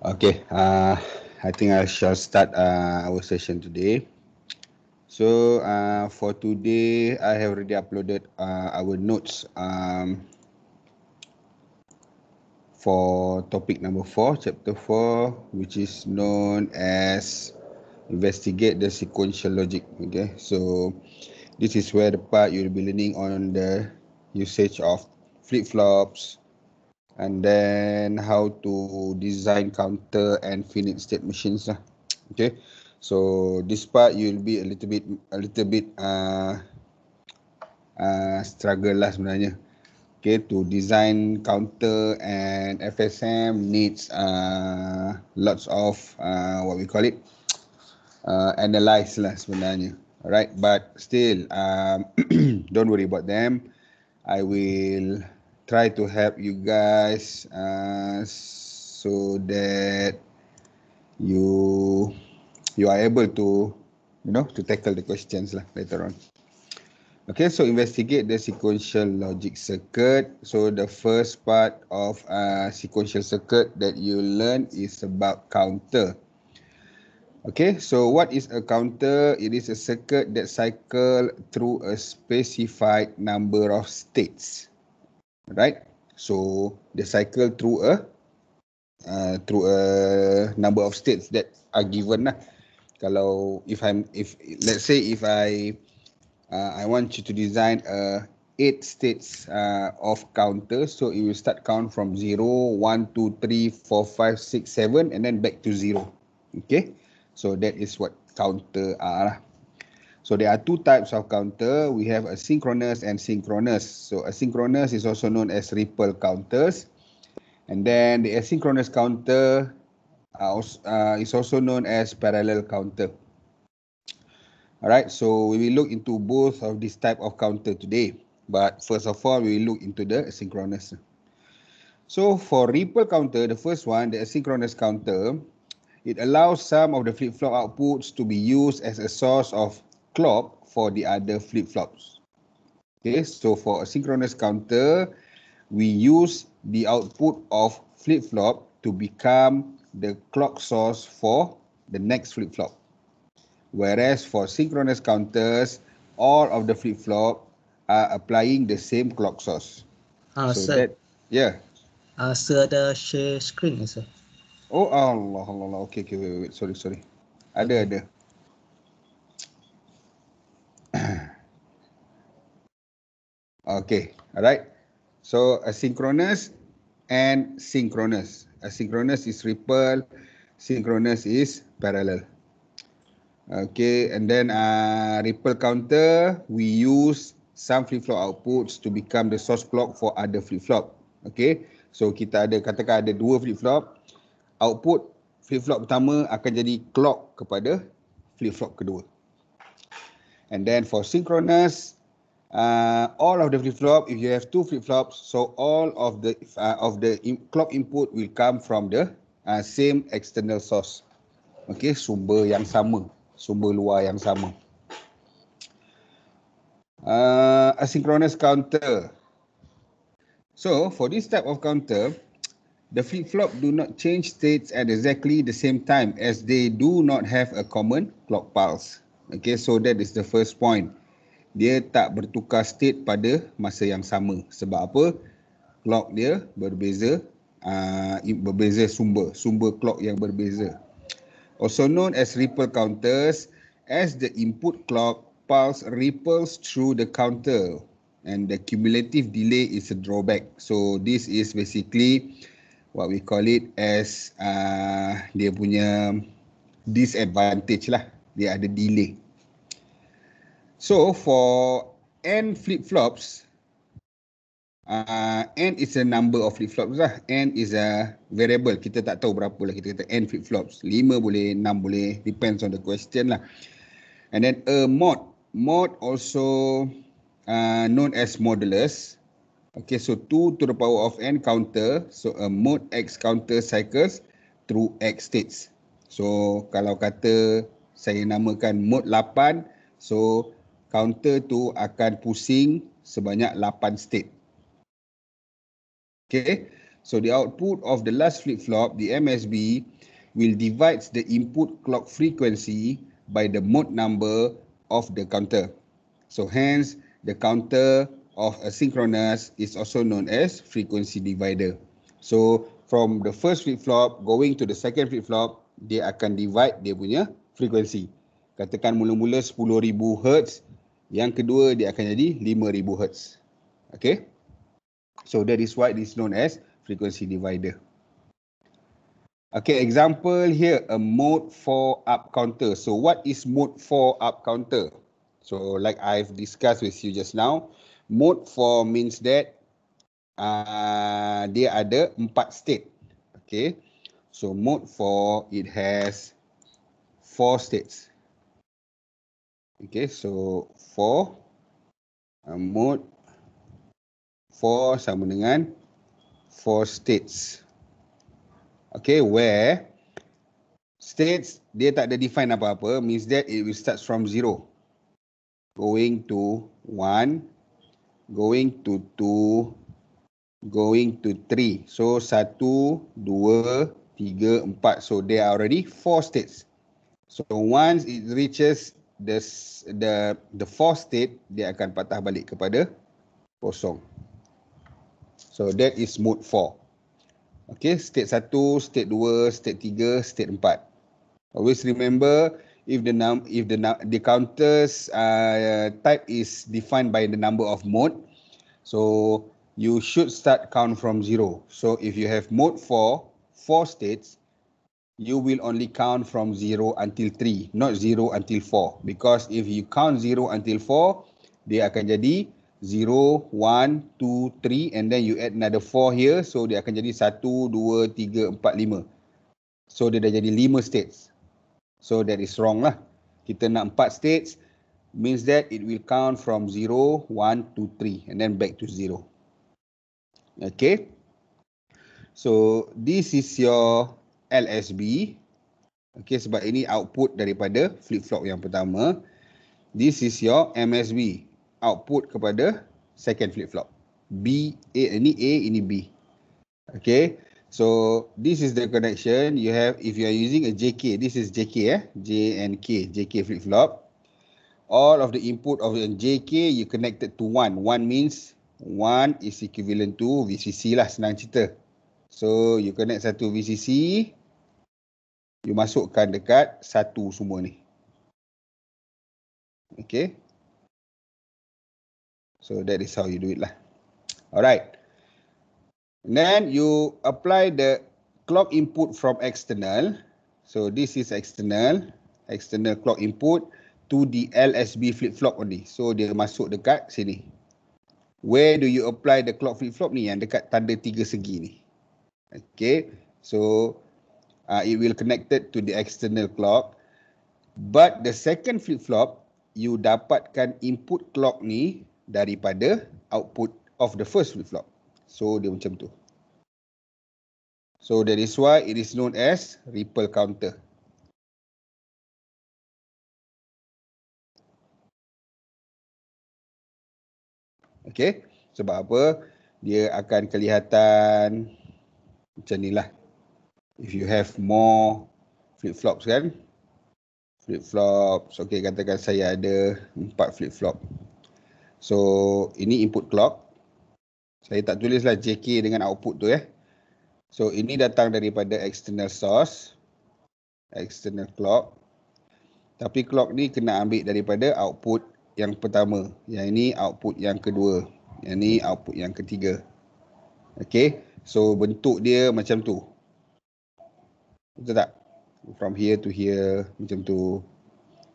Okay, uh, I think I shall start uh, our session today. So uh, for today, I have already uploaded uh, our notes um, for topic number four, chapter four, which is known as investigate the sequential logic. Okay, so this is where the part you'll be learning on the usage of flip-flops, and then how to design counter and finite state machines lah. Okay, so this part you'll be a little bit a little bit uh, uh, struggle lah sebenarnya. Okay, to design counter and FSM needs uh, lots of uh, what we call it uh, analyze lah sebenarnya. Alright, but still um, don't worry about them. I will try to help you guys uh, so that you you are able to you know to tackle the questions lah later on. Okay, so investigate the sequential logic circuit. So the first part of a uh, sequential circuit that you learn is about counter. Okay, so what is a counter? It is a circuit that cycle through a specified number of states right so the cycle through a uh, through a number of states that are given lah kalau if i'm if let's say if i uh, i want you to design a eight states uh, of counter so it will start count from zero, one, two, three, four, five, six, seven and then back to zero. okay so that is what counter are lah So there are two types of counter. We have a synchronous and synchronous. So asynchronous is also known as ripple counters. And then the asynchronous counter uh, is also known as parallel counter. All right, so we will look into both of this type of counter today. But first of all, we will look into the asynchronous. So for ripple counter, the first one, the asynchronous counter, it allows some of the flip-flop outputs to be used as a source of clock for the other flip-flops. Okay, so for a synchronous counter, we use the output of flip-flop to become the clock source for the next flip-flop. Whereas for synchronous counters, all of the flip-flop are applying the same clock source. Uh, so sir, that, yeah. Uh, sir, the share screen, sir. Oh, Allah, Allah, Allah. Okay, okay, wait, wait, sorry, sorry. Ada, okay. ada. Okay, alright. So asynchronous and synchronous. Asynchronous is ripple, synchronous is parallel. Okay, and then uh, ripple counter, we use some flip-flop outputs to become the source clock for other flip-flop. Okay, so kita ada, katakan ada dua flip-flop. Output flip-flop pertama akan jadi clock kepada flip-flop kedua. And then for synchronous, uh, all of the flip flop. If you have two flip flops, so all of the uh, of the in clock input will come from the uh, same external source. Okay, sumber yang sama, sumber luar yang sama. Uh, asynchronous counter. So for this type of counter, the flip flop do not change states at exactly the same time as they do not have a common clock pulse. Okay, so that is the first point dia tak bertukar state pada masa yang sama sebab apa clock dia berbeza uh, berbeza sumber sumber clock yang berbeza also known as ripple counters as the input clock pulse ripples through the counter and the cumulative delay is a drawback so this is basically what we call it as uh, dia punya disadvantage lah dia ada delay So for N flip flops, uh, N is a number of flip flops lah. N is a variable. Kita tak tahu berapa lah. Kita kata N flip flops. 5 boleh, 6 boleh. Depends on the question lah. And then a mod. Mod also uh, known as modulus. Okay, so 2 to the power of N counter. So a mode X counter cycles through X states. So kalau kata saya namakan mode 8. So counter tu akan pusing sebanyak 8 state. Okay, so the output of the last flip-flop, the MSB, will divide the input clock frequency by the mode number of the counter. So hence, the counter of a synchronous is also known as frequency divider. So from the first flip-flop going to the second flip-flop, dia akan divide dia punya frequency. Katakan mula-mula 10,000 Hz, yang kedua dia akan jadi 5000 Hz. Okay. So that is why it is known as frequency divider. Okay, example here, a mode 4 up counter. So what is mode 4 up counter? So like I've discussed with you just now, mode 4 means that uh, dia ada empat state. Okay, so mode 4, it has four states. Okay, so four uh, mode four sama dengan four states. Okay, where states dia tak ada define apa-apa means that it will start from zero. Going to one, going to two, going to three. So satu, dua, tiga, empat. So there are already four states. So once it reaches the the the fourth state dia akan patah balik kepada kosong. So that is mode 4. Okay, state 1, state 2, state 3, state 4. Always remember if the num if the num the counters uh, type is defined by the number of mode. So you should start count from zero. So if you have mode 4, four states, you will only count from zero until three, not zero until four. Because if you count zero until four, dia akan jadi zero, one, two, three, and then you add another four here. So dia akan jadi satu, dua, tiga, empat, lima. So dia dah jadi lima states. So that is wrong lah. Kita nak empat states means that it will count from zero, one, two, three, and then back to zero. Okay. So this is your LSB. Okey sebab ini output daripada flip flop yang pertama. This is your MSB. Output kepada second flip flop. B A ini A ini B. Okey. So this is the connection you have if you are using a JK. This is JK eh. J and K, JK flip flop. All of the input of the JK you connected to one. One means one is equivalent to VCC lah senang cerita. So you connect satu VCC you masukkan dekat satu semua ni. Okay. So that is how you do it lah. Alright. Then you apply the clock input from external. So this is external. External clock input to the LSB flip-flop only. So dia masuk dekat sini. Where do you apply the clock flip-flop ni yang dekat tanda tiga segi ni. Okay. So uh, it will connected to the external clock. But the second flip flop, you dapatkan input clock ni daripada output of the first flip flop. So dia macam tu. So that is why it is known as ripple counter. Okay, sebab apa dia akan kelihatan macam ni lah if you have more flip-flops kan flip-flops okey katakan saya ada empat flip-flop so ini input clock saya tak tulislah JK dengan output tu ya eh. so ini datang daripada external source external clock tapi clock ni kena ambil daripada output yang pertama yang ini output yang kedua yang ni output yang ketiga okey so bentuk dia macam tu Betul tak? From here to here macam tu.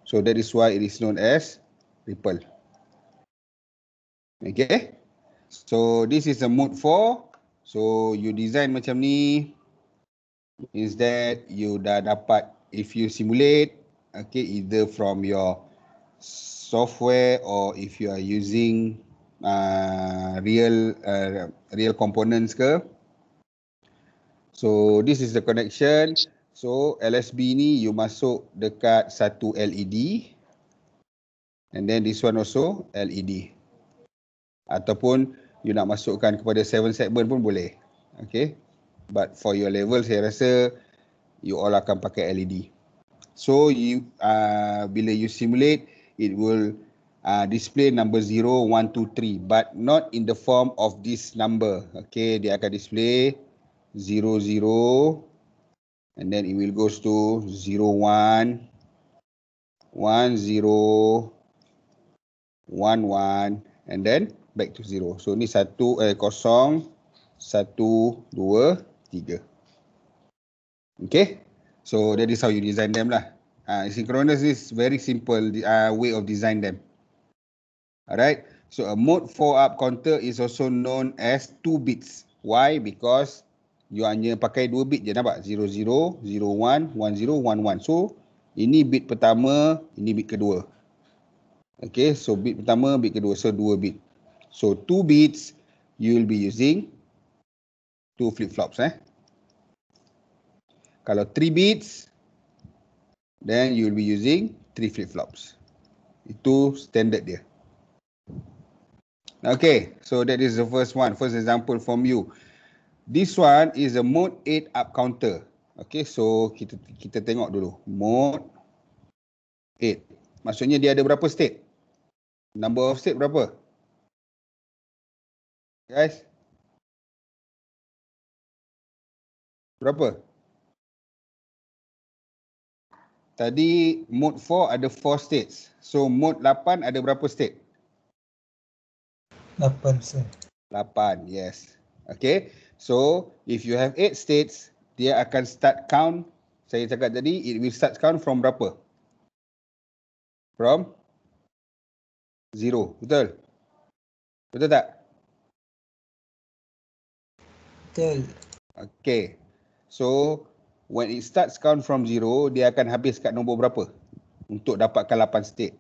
So that is why it is known as ripple. Okay. So this is a mode 4. So you design macam ni. Is that you dah dapat if you simulate. Okay either from your software or if you are using uh, real uh, real components ke. So this is the connection. So LSB ni you masuk dekat satu LED and then this one also LED. Ataupun you nak masukkan kepada 7 segment pun boleh. Okay. But for your level saya rasa you all akan pakai LED. So you uh, bila you simulate it will uh, display number 0, 1, 2, 3 but not in the form of this number. Okay dia akan display 0, 0, and then it will goes to 0 1 1 0 1 1 and then back to 0 so ni 1 eh kosong 1 2 3 okay so that is how you design them lah ah uh, synchronous is very simple the uh, way of design them alright so a mode 4 up counter is also known as 2 bits why because you hanya pakai 2 bit je nampak 00 01 10 11 so ini bit pertama ini bit kedua Okay, so bit pertama bit kedua so 2 bit so 2 bits you will be using two flip flops eh kalau 3 bits then you will be using three flip flops itu standard dia Okay, so that is the first one. First example from you. This one is a mode 8 up counter. Okay, so kita kita tengok dulu. Mode 8. Maksudnya dia ada berapa state? Number of state berapa? Guys? Berapa? Tadi mode 4 ada 4 states. So mode 8 ada berapa state? 8, sir. 8, yes. Okay. So if you have eight states, dia akan start count. Saya cakap tadi, it will start count from berapa? From zero, betul? Betul tak? Betul. Okay. So when it starts count from zero, dia akan habis kat nombor berapa? Untuk dapatkan lapan state.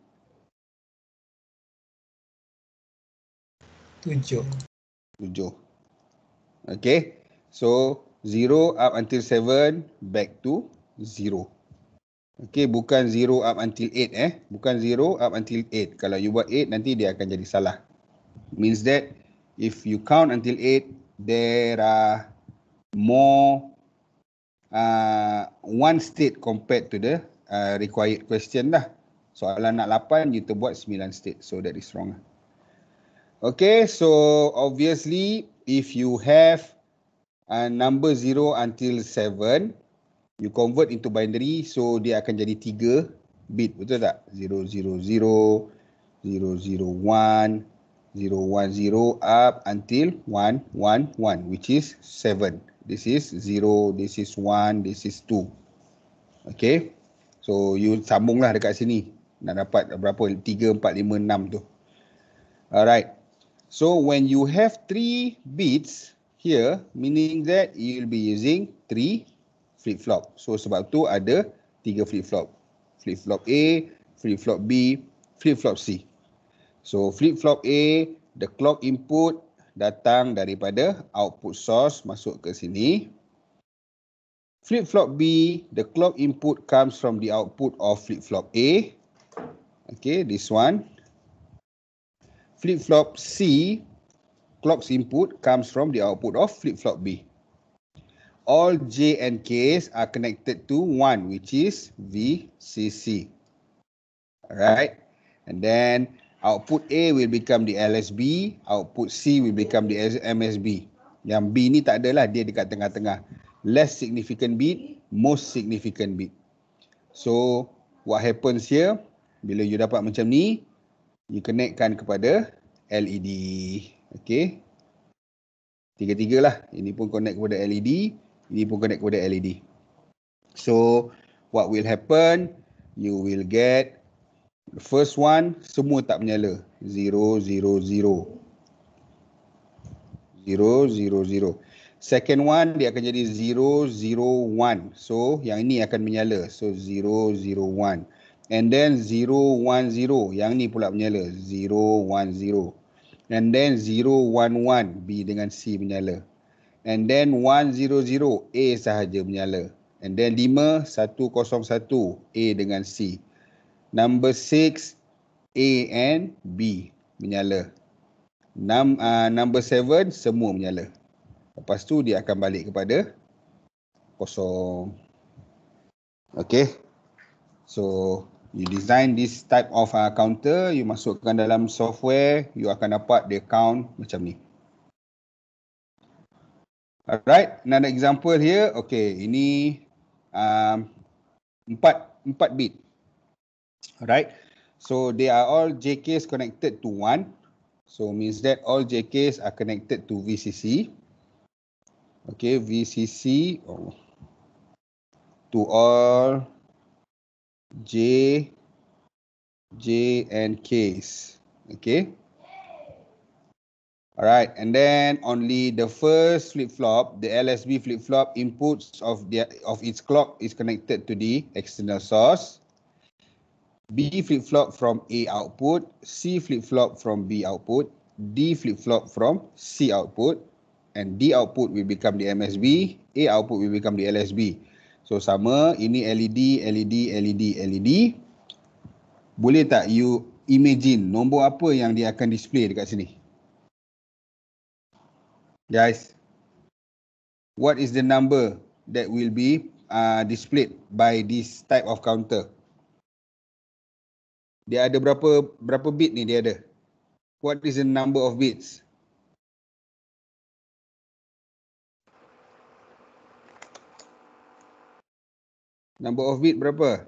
Tujuh. Tujuh. Okay. So, 0 up until 7 back to 0. Okay. Bukan 0 up until 8 eh. Bukan 0 up until 8. Kalau you buat 8 nanti dia akan jadi salah. Means that if you count until 8 there are more uh, one state compared to the uh, required question lah. Soalan nak 8 you terbuat 9 state. So, that is wrong Okay, so obviously if you have a uh, number 0 until 7 you convert into binary so dia akan jadi 3 bit betul tak 000 001 0, 010 0, up until 111 which is 7 this is 0 this is 1 this is 2 okay so you sambunglah dekat sini nak dapat berapa 3 4 5 6 tu alright So when you have three bits here, meaning that you'll be using three flip-flop. So sebab tu ada tiga flip-flop. Flip-flop A, flip-flop B, flip-flop C. So flip-flop A, the clock input datang daripada output source masuk ke sini. Flip-flop B, the clock input comes from the output of flip-flop A. Okay, this one flip-flop C clock's input comes from the output of flip-flop B. All J and K's are connected to one, which is VCC. Alright, and then output A will become the LSB, output C will become the MSB. Yang B ni tak adalah, dia dekat tengah-tengah. Less significant bit, most significant bit. So, what happens here, bila you dapat macam ni, you connectkan kepada LED. Okay. Tiga-tiga lah. Ini pun connect kepada LED. Ini pun connect kepada LED. So, what will happen? You will get the first one, semua tak menyala. Zero, zero, zero. Zero, zero, zero. Second one, dia akan jadi zero, zero, one. So, yang ini akan menyala. So, zero, zero, one and then 010 yang ni pula menyala 010 and then 011 B dengan C menyala and then 100 A sahaja menyala and then 5101 A dengan C number 6 A and B menyala Num, uh, number 7 semua menyala lepas tu dia akan balik kepada kosong Okay. so you design this type of uh, counter, you masukkan dalam software, you akan dapat the count macam ni. Alright, another example here. Okay, ini um, empat um, empat bit. Alright, so they are all JKs connected to one. So means that all JKs are connected to VCC. Okay, VCC oh, to all J, J and K's. Okay. All right, and then only the first flip-flop, the LSB flip-flop inputs of the of its clock is connected to the external source. B flip-flop from A output, C flip-flop from B output, D flip-flop from C output, and D output will become the MSB, A output will become the LSB. So sama, ini LED, LED, LED, LED. Boleh tak you imagine nombor apa yang dia akan display dekat sini? Guys, what is the number that will be uh, displayed by this type of counter? Dia ada berapa berapa bit ni dia ada? What is the number of bits? 16. Number of bit berapa?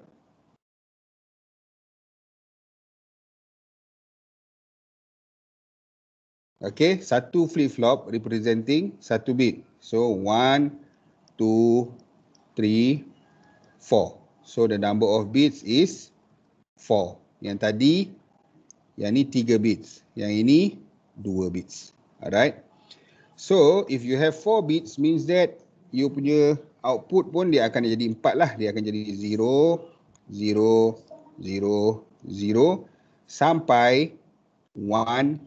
Okay, satu flip-flop representing satu bit. So, one, two, three, four. So, the number of bits is four. Yang tadi, yang ni tiga bits. Yang ini, dua bits. Alright. So, if you have four bits, means that you punya output pun dia akan jadi empat lah. Dia akan jadi 0, 0, 0, 0 sampai 1, 1, 1,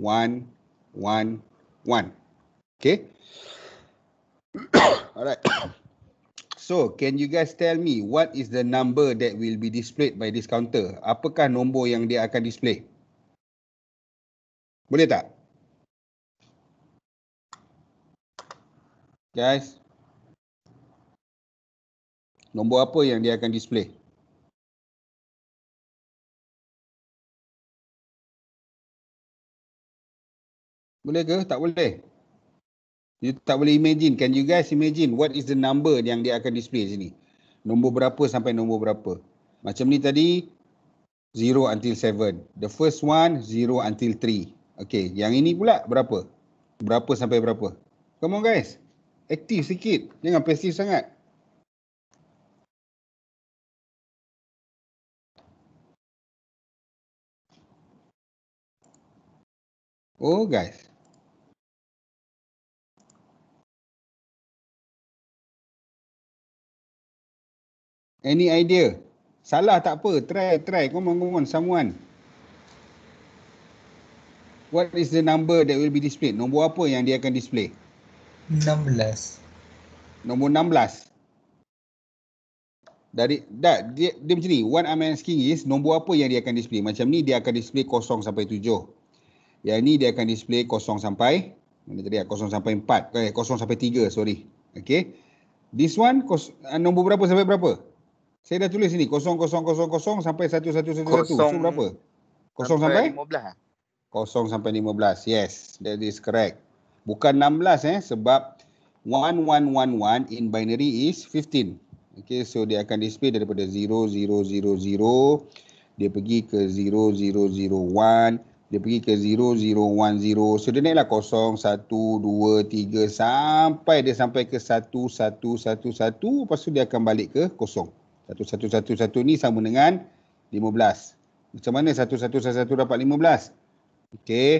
1. Okay. Alright. So, can you guys tell me what is the number that will be displayed by this counter? Apakah nombor yang dia akan display? Boleh tak? Guys, nombor apa yang dia akan display. Boleh ke? Tak boleh. You tak boleh imagine. Can you guys imagine what is the number yang dia akan display sini? Nombor berapa sampai nombor berapa? Macam ni tadi, 0 until 7. The first one, 0 until 3. Okay, yang ini pula berapa? Berapa sampai berapa? Come on guys. Aktif sikit. Jangan pasif sangat. Oh guys. Any idea? Salah tak apa. Try, try. Come on, come on. Someone. What is the number that will be displayed? Nombor apa yang dia akan display? 16. Nombor 16. Dari dah dia, dia macam ni. What I'm asking is, nombor apa yang dia akan display? Macam ni, dia akan display kosong sampai tujuh. Yang ini dia akan display kosong sampai mana tadi ah, kosong sampai empat Eh 0 sampai tiga sorry. okay This one kos, ah, nombor berapa sampai berapa? Saya dah tulis sini kosong sampai satu satu satu So berapa? kosong sampai, sampai belas ah. kosong sampai lima belas Yes, that is correct. Bukan enam belas eh sebab one one one one in binary is fifteen Okay, so dia akan display daripada zero zero zero zero dia pergi ke zero zero zero one dia pergi ke 0 0 1 0. So dia naiklah 0, 1, 2, 3 sampai dia sampai ke 1, 1, 1, 1. Lepas tu dia akan balik ke 0. 1, 1, 1, 1 ni sama dengan 15. Macam mana 1, 1, 1, 1 dapat 15? Okey.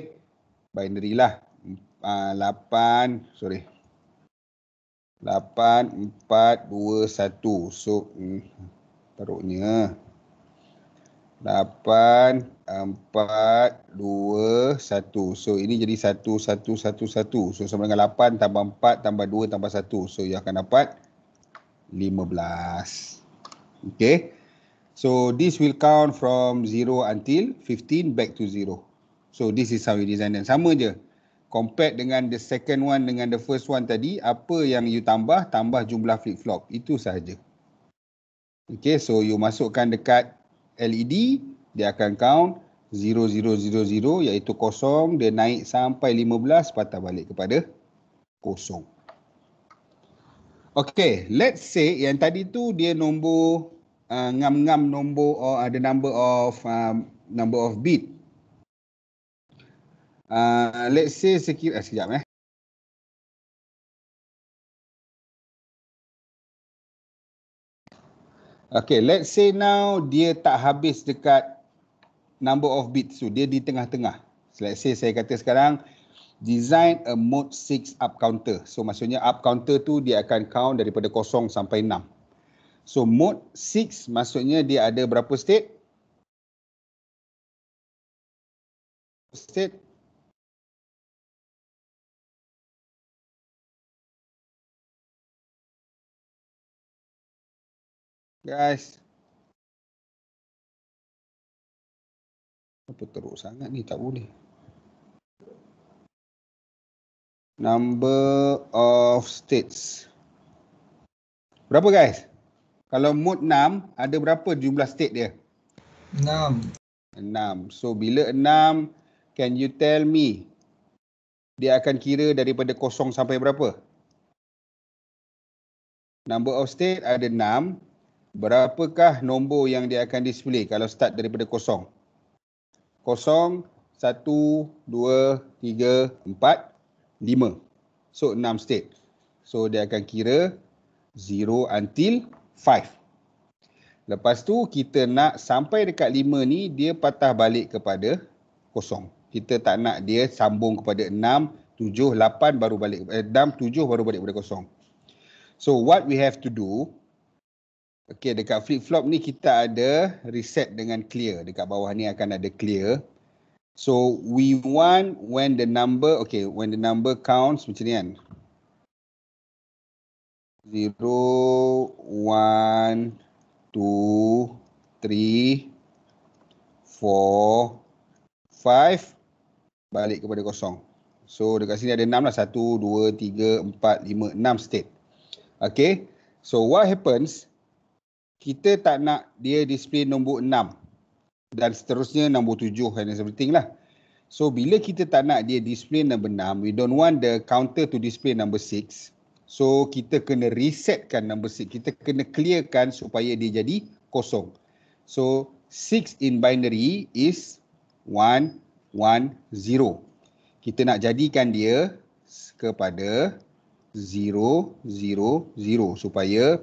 Binary lah. 8, ah, sorry. 8, 4, 2, 1. So, hmm, taruhnya. 8421 so ini jadi 1111 so sama dengan 8 tambah 4 tambah 2 tambah 1 so ia akan dapat 15 Okay. so this will count from 0 until 15 back to 0 so this is how we design it sama je compare dengan the second one dengan the first one tadi apa yang you tambah tambah jumlah flip flop itu sahaja Okay. so you masukkan dekat LED dia akan count 0000 iaitu kosong dia naik sampai 15 patah balik kepada kosong. Okay let's say yang tadi tu dia nombor uh, ngam-ngam uh, nombor or uh, the number of um, number of bit. Uh, let's say sekitar uh, eh, sekejap eh. Okay, let's say now dia tak habis dekat number of bits tu. Dia di tengah-tengah. So, let's say saya kata sekarang design a mode 6 up counter. So maksudnya up counter tu dia akan count daripada kosong sampai enam. So mode 6 maksudnya dia ada berapa state? State Guys. Apa teruk sangat ni tak boleh. Number of states. Berapa guys? Kalau mode 6, ada berapa jumlah state dia? 6. 6. So bila 6, can you tell me dia akan kira daripada kosong sampai berapa? Number of state ada 6 berapakah nombor yang dia akan display kalau start daripada kosong? Kosong, satu, dua, tiga, empat, lima. So, enam state. So, dia akan kira zero until five. Lepas tu, kita nak sampai dekat lima ni, dia patah balik kepada kosong. Kita tak nak dia sambung kepada enam, tujuh, lapan baru balik. Eh, enam, eh, tujuh baru balik kepada kosong. So, what we have to do Okey, dekat flip flop ni kita ada reset dengan clear. Dekat bawah ni akan ada clear. So we want when the number, okay, when the number counts macam ni kan. Zero, one, two, three, four, five, balik kepada kosong. So dekat sini ada enam lah. Satu, dua, tiga, empat, lima, enam state. Okay. So what happens? kita tak nak dia display nombor 6 dan seterusnya nombor 7 and everything lah. So bila kita tak nak dia display nombor 6, we don't want the counter to display nombor 6. So kita kena resetkan nombor 6. Kita kena clearkan supaya dia jadi kosong. So 6 in binary is 1, 1, 0. Kita nak jadikan dia kepada 0, 0, 0 supaya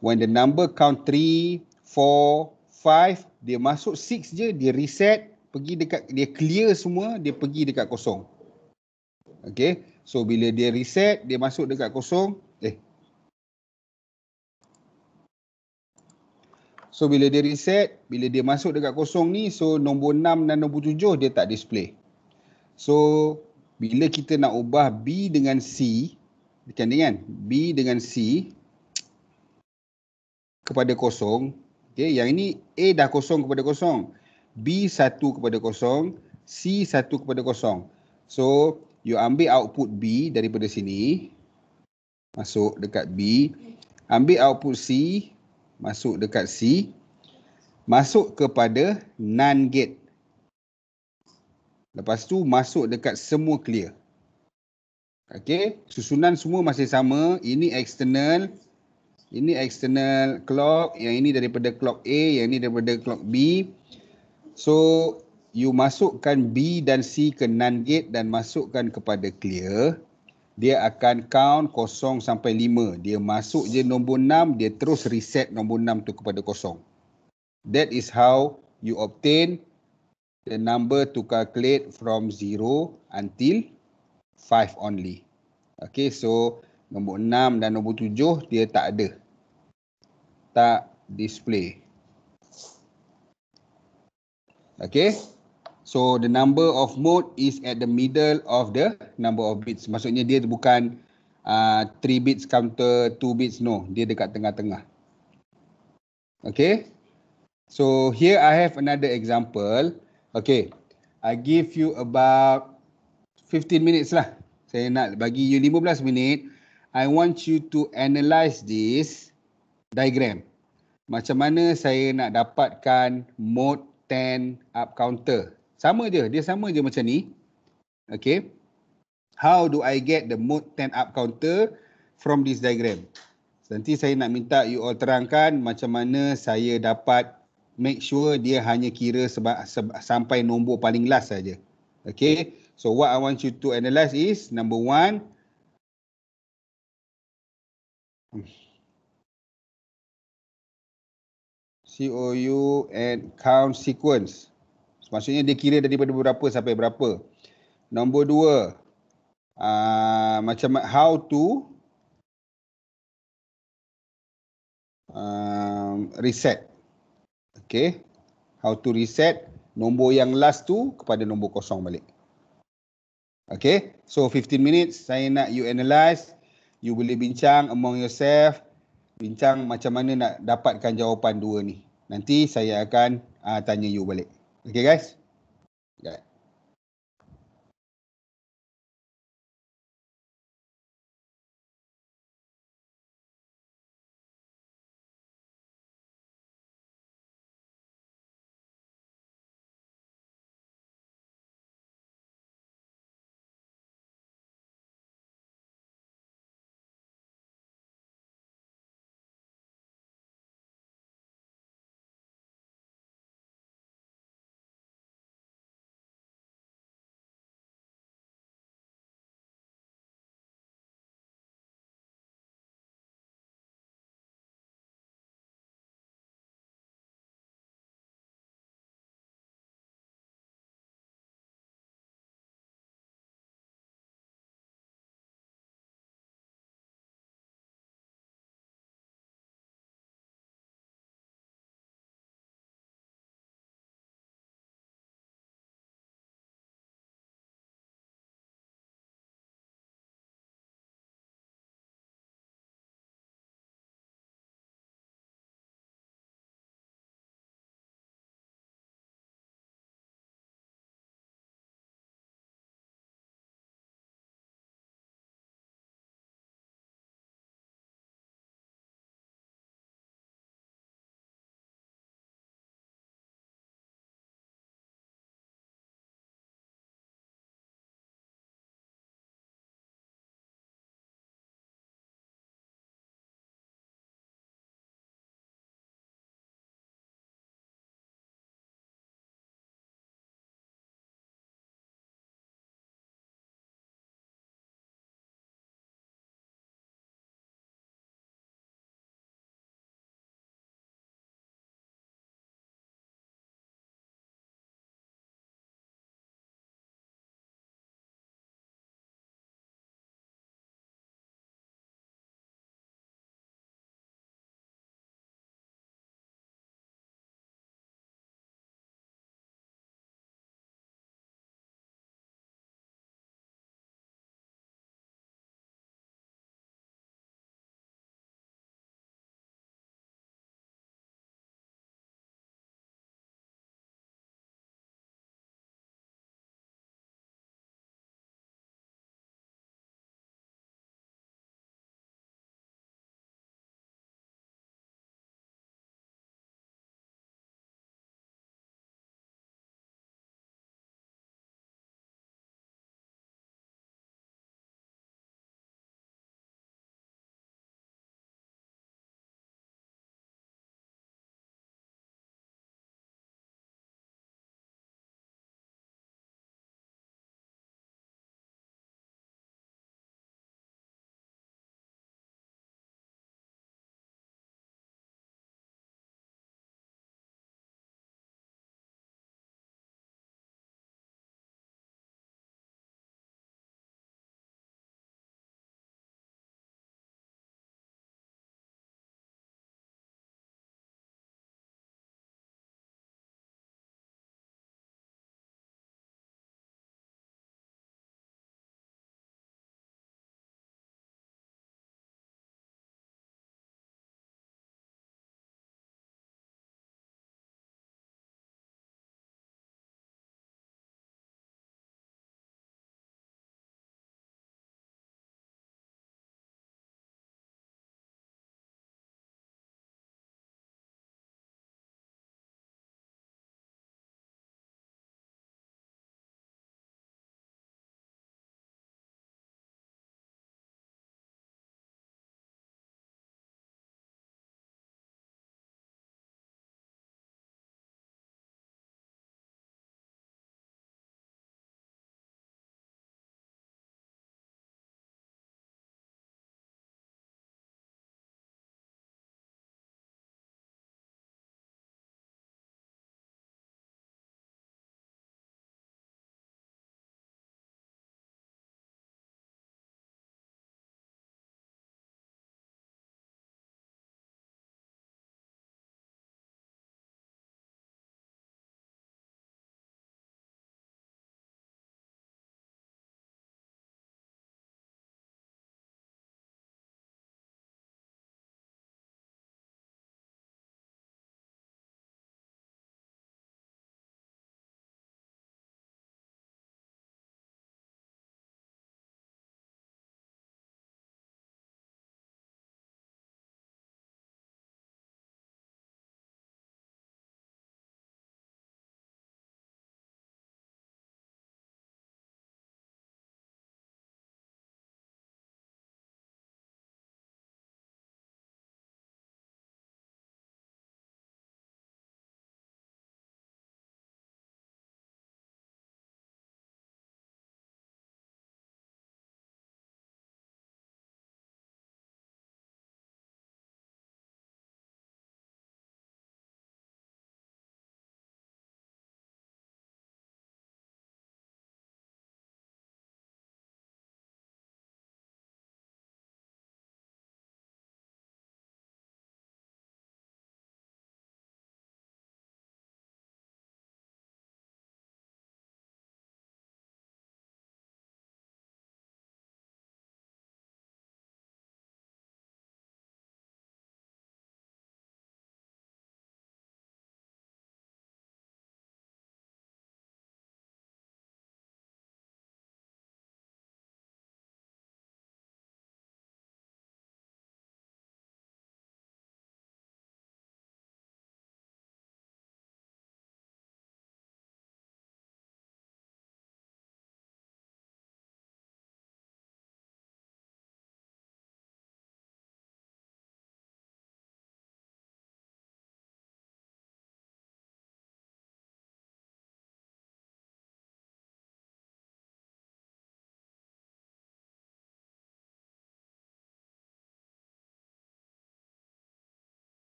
when the number count 3, 4, 5, dia masuk 6 je, dia reset, pergi dekat, dia clear semua, dia pergi dekat kosong. Okay, so bila dia reset, dia masuk dekat kosong, eh. So bila dia reset, bila dia masuk dekat kosong ni, so nombor 6 dan nombor 7 dia tak display. So bila kita nak ubah B dengan C, macam ni kan, B dengan C, kepada kosong. Okay, yang ini A dah kosong kepada kosong. B satu kepada kosong. C satu kepada kosong. So, you ambil output B daripada sini. Masuk dekat B. Ambil output C. Masuk dekat C. Masuk kepada NAND gate. Lepas tu masuk dekat semua clear. Okay. Susunan semua masih sama. Ini external. Ini external clock, yang ini daripada clock A, yang ini daripada clock B. So you masukkan B dan C ke NAND gate dan masukkan kepada clear. Dia akan count kosong sampai lima. Dia masuk je nombor enam, dia terus reset nombor enam tu kepada kosong. That is how you obtain the number to calculate from zero until five only. Okay, so nombor 6 dan nombor 7 dia tak ada. Tak display. Okay. So the number of mode is at the middle of the number of bits. Maksudnya dia bukan 3 uh, bits counter, 2 bits. No. Dia dekat tengah-tengah. Okay. So here I have another example. Okay. I give you about 15 minutes lah. Saya nak bagi you 15 minit. I want you to analyze this diagram. Macam mana saya nak dapatkan mode 10 up counter. Sama je, dia sama je macam ni. Okay. How do I get the mode 10 up counter from this diagram? Nanti saya nak minta you all terangkan macam mana saya dapat make sure dia hanya kira seba, seba, sampai nombor paling last saja. Okay. So what I want you to analyze is number one, COU and count sequence. Maksudnya dia kira daripada berapa sampai berapa. Nombor dua. Uh, macam how to uh, reset. Okay. How to reset nombor yang last tu kepada nombor kosong balik. Okay. So 15 minutes saya nak you analyse you boleh bincang among yourself bincang macam mana nak dapatkan jawapan dua ni nanti saya akan uh, tanya you balik okay guys yeah.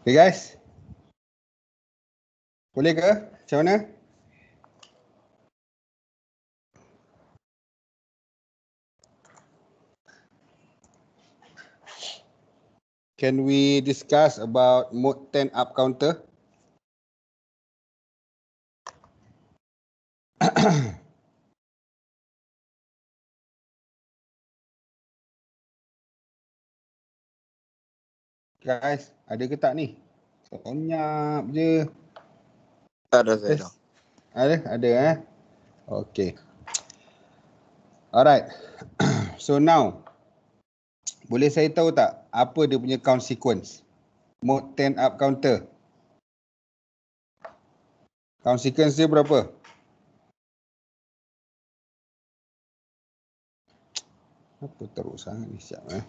Okay guys. Boleh ke? Macam mana? Can we discuss about mode 10 up counter? Guys, ada ke tak ni? Sonyap je. Tak ada saya dah. Ada? Ada eh? Okay. Alright. so now, boleh saya tahu tak apa dia punya count sequence? Mode stand up counter. Count sequence dia berapa? Apa teruk sangat ni siap eh?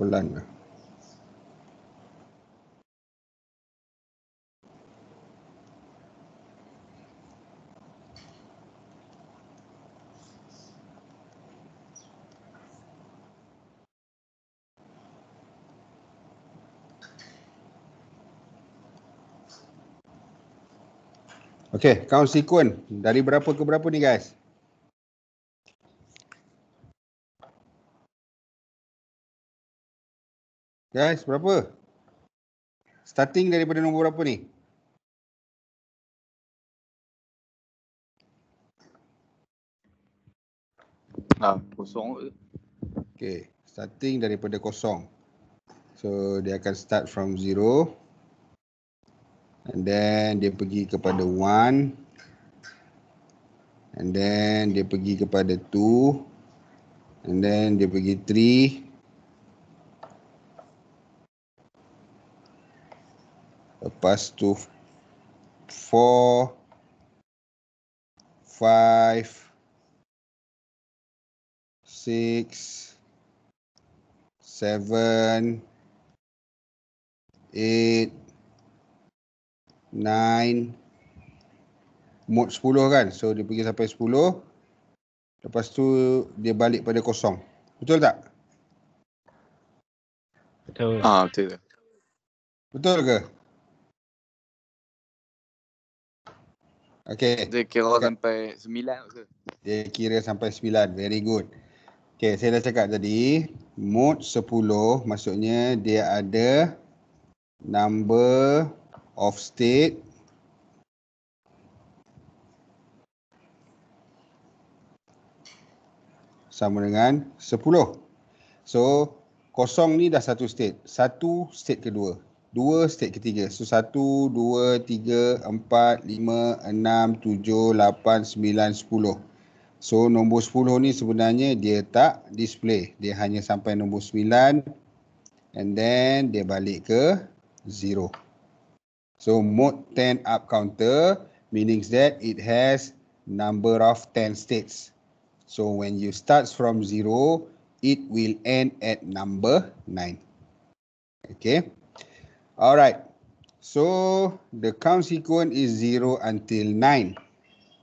pelan lah. Okey, count sequence dari berapa ke berapa ni guys? 1 Guys, berapa? Starting daripada nombor berapa ni? Ah, kosong. Okay, starting daripada kosong. So, dia akan start from zero. And then, dia pergi kepada one. And then, dia pergi kepada two. And then, dia pergi three. lepas tu 4 5 6 seven, eight, nine, mod sepuluh kan so dia pergi sampai sepuluh, lepas tu dia balik pada kosong betul tak betul ah betul betul ke Okay. Dia kira okay. sampai sembilan. Dia kira sampai sembilan. Very good. Okay, saya dah cakap tadi. Mod sepuluh maksudnya dia ada number of state. Sama dengan sepuluh. So, kosong ni dah satu state. Satu state kedua dua state ketiga. So satu, dua, tiga, empat, lima, enam, tujuh, lapan, sembilan, sepuluh. So nombor sepuluh ni sebenarnya dia tak display. Dia hanya sampai nombor sembilan and then dia balik ke zero. So mode 10 up counter meaning that it has number of 10 states. So when you start from zero, it will end at number nine. Okay. Alright, So the count sequence is 0 until 9,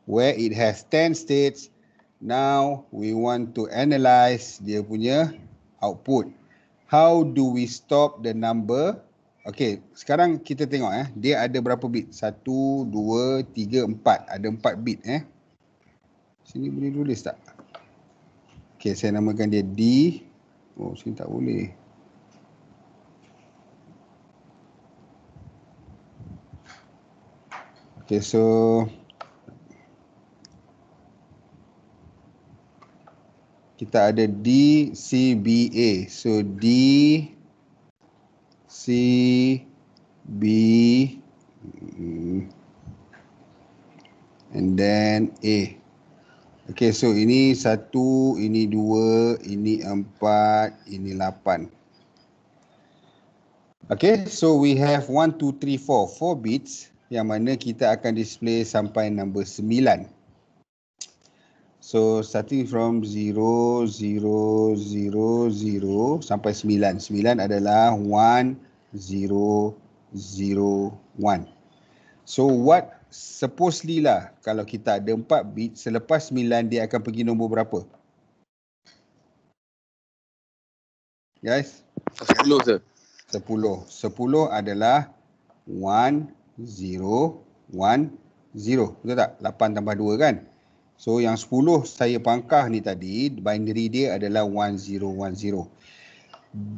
where it has 10 states. Now we want to analyze dia punya output. How do we stop the number? Okay, sekarang kita tengok eh. Dia ada berapa bit? 1, 2, 3, 4. Ada 4 bit eh. Sini boleh tulis tak? Okay, saya namakan dia D. Oh, sini tak boleh. Okay, so kita ada D C B A. So D C B mm, and then A. Okay, so ini satu, ini dua, ini empat, ini lapan. Okay, so we have one, two, three, four, four bits yang mana kita akan display sampai nombor 9. So starting from 0, 0, 0, 0 sampai 9. 9 adalah 1, 0, 0, 1. So what supposedly lah kalau kita ada 4 bit selepas 9 dia akan pergi nombor berapa? Guys? 10 sir. 10. 10 adalah 1, 0, 1, 0. Betul tak? 8 tambah 2 kan? So yang 10 saya pangkah ni tadi, binary dia adalah 1, 0, 1,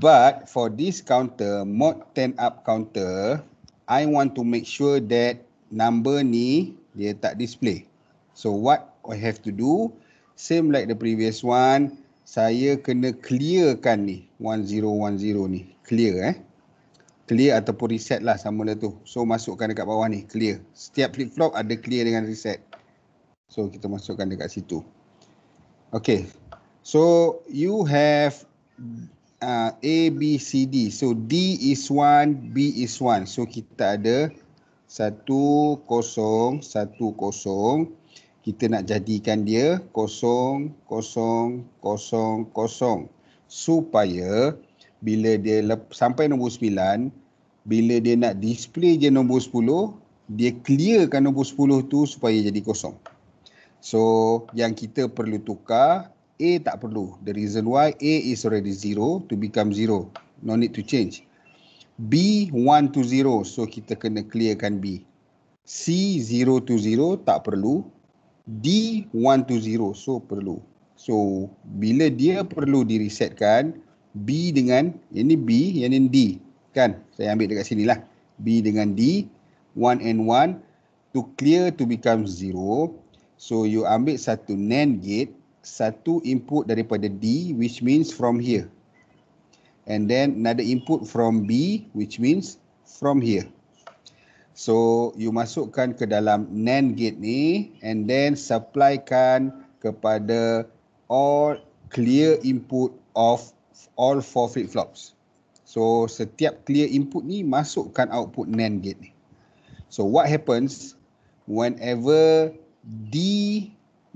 But for this counter, mod 10 up counter, I want to make sure that number ni dia tak display. So what I have to do, same like the previous one, saya kena clearkan ni, 1010 ni. Clear eh clear ataupun reset lah sama dia tu. So masukkan dekat bawah ni clear. Setiap flip flop ada clear dengan reset. So kita masukkan dekat situ. Okay. So you have uh, A, B, C, D. So D is one, B is one. So kita ada satu kosong, satu kosong. Kita nak jadikan dia kosong, kosong, kosong, kosong. Supaya bila dia sampai nombor 9 bila dia nak display je nombor 10 dia clearkan nombor 10 tu supaya jadi kosong so yang kita perlu tukar A tak perlu the reason why A is already 0 to become 0 no need to change B 1 to 0 so kita kena clearkan B C 0 to 0 tak perlu D 1 to 0 so perlu so bila dia perlu diresetkan B dengan, yang ni B, yang ni D. Kan? Saya ambil dekat sini lah. B dengan D. 1 and 1. To clear to become 0. So you ambil satu NAND gate. Satu input daripada D which means from here. And then another input from B which means from here. So you masukkan ke dalam NAND gate ni. And then supplykan kepada all clear input of all four flip flops. So setiap clear input ni masukkan output NAND gate ni. So what happens whenever D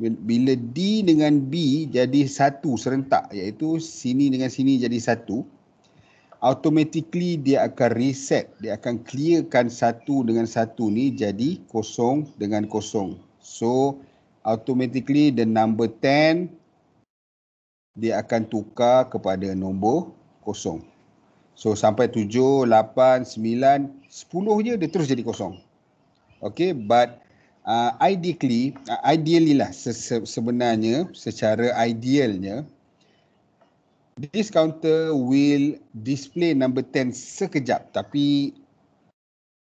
bila D dengan B jadi satu serentak iaitu sini dengan sini jadi satu automatically dia akan reset dia akan clearkan satu dengan satu ni jadi kosong dengan kosong. So automatically the number 10 dia akan tukar kepada nombor kosong. So sampai tujuh, lapan, sembilan, sepuluh nya dia terus jadi kosong. Okay, but uh, ideally, uh, ideally lah se- se- sebenarnya secara idealnya this counter will display number 10 sekejap tapi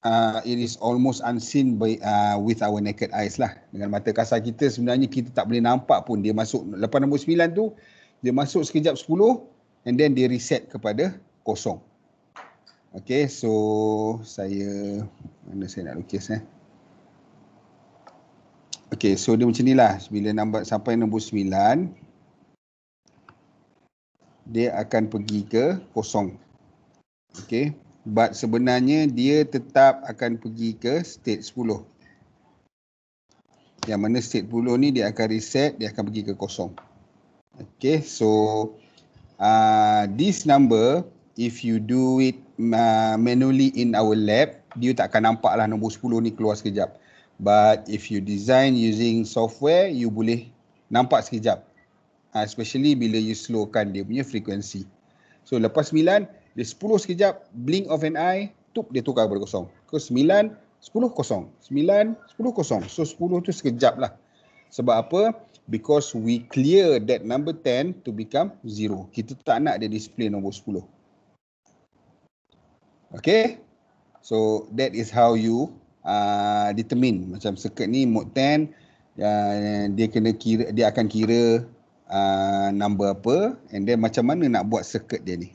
uh, it is almost unseen by, uh, with our naked eyes lah. Dengan mata kasar kita sebenarnya kita tak boleh nampak pun dia masuk lepas nombor 9 tu dia masuk sekejap 10 and then dia reset kepada kosong. Okay, so saya, mana saya nak lukis eh. Okay, so dia macam ni lah. Bila nombor, sampai nombor 9, dia akan pergi ke kosong. Okay, but sebenarnya dia tetap akan pergi ke state 10. Yang mana state 10 ni dia akan reset, dia akan pergi ke kosong. Okay, so uh, this number, if you do it uh, manually in our lab, dia tak akan nampak lah nombor 10 ni keluar sekejap. But if you design using software, you boleh nampak sekejap. Uh, especially bila you slowkan dia punya frekuensi. So lepas 9, dia 10 sekejap, blink of an eye, tup dia tukar kepada kosong. Ke 9, 10, kosong. 9, 10, kosong. So 10 tu sekejap lah. Sebab apa? because we clear that number 10 to become zero. Kita tak nak dia display nombor 10. Okay, so that is how you uh, determine macam circuit ni mode 10 uh, dia kena kira dia akan kira uh, number apa and then macam mana nak buat circuit dia ni.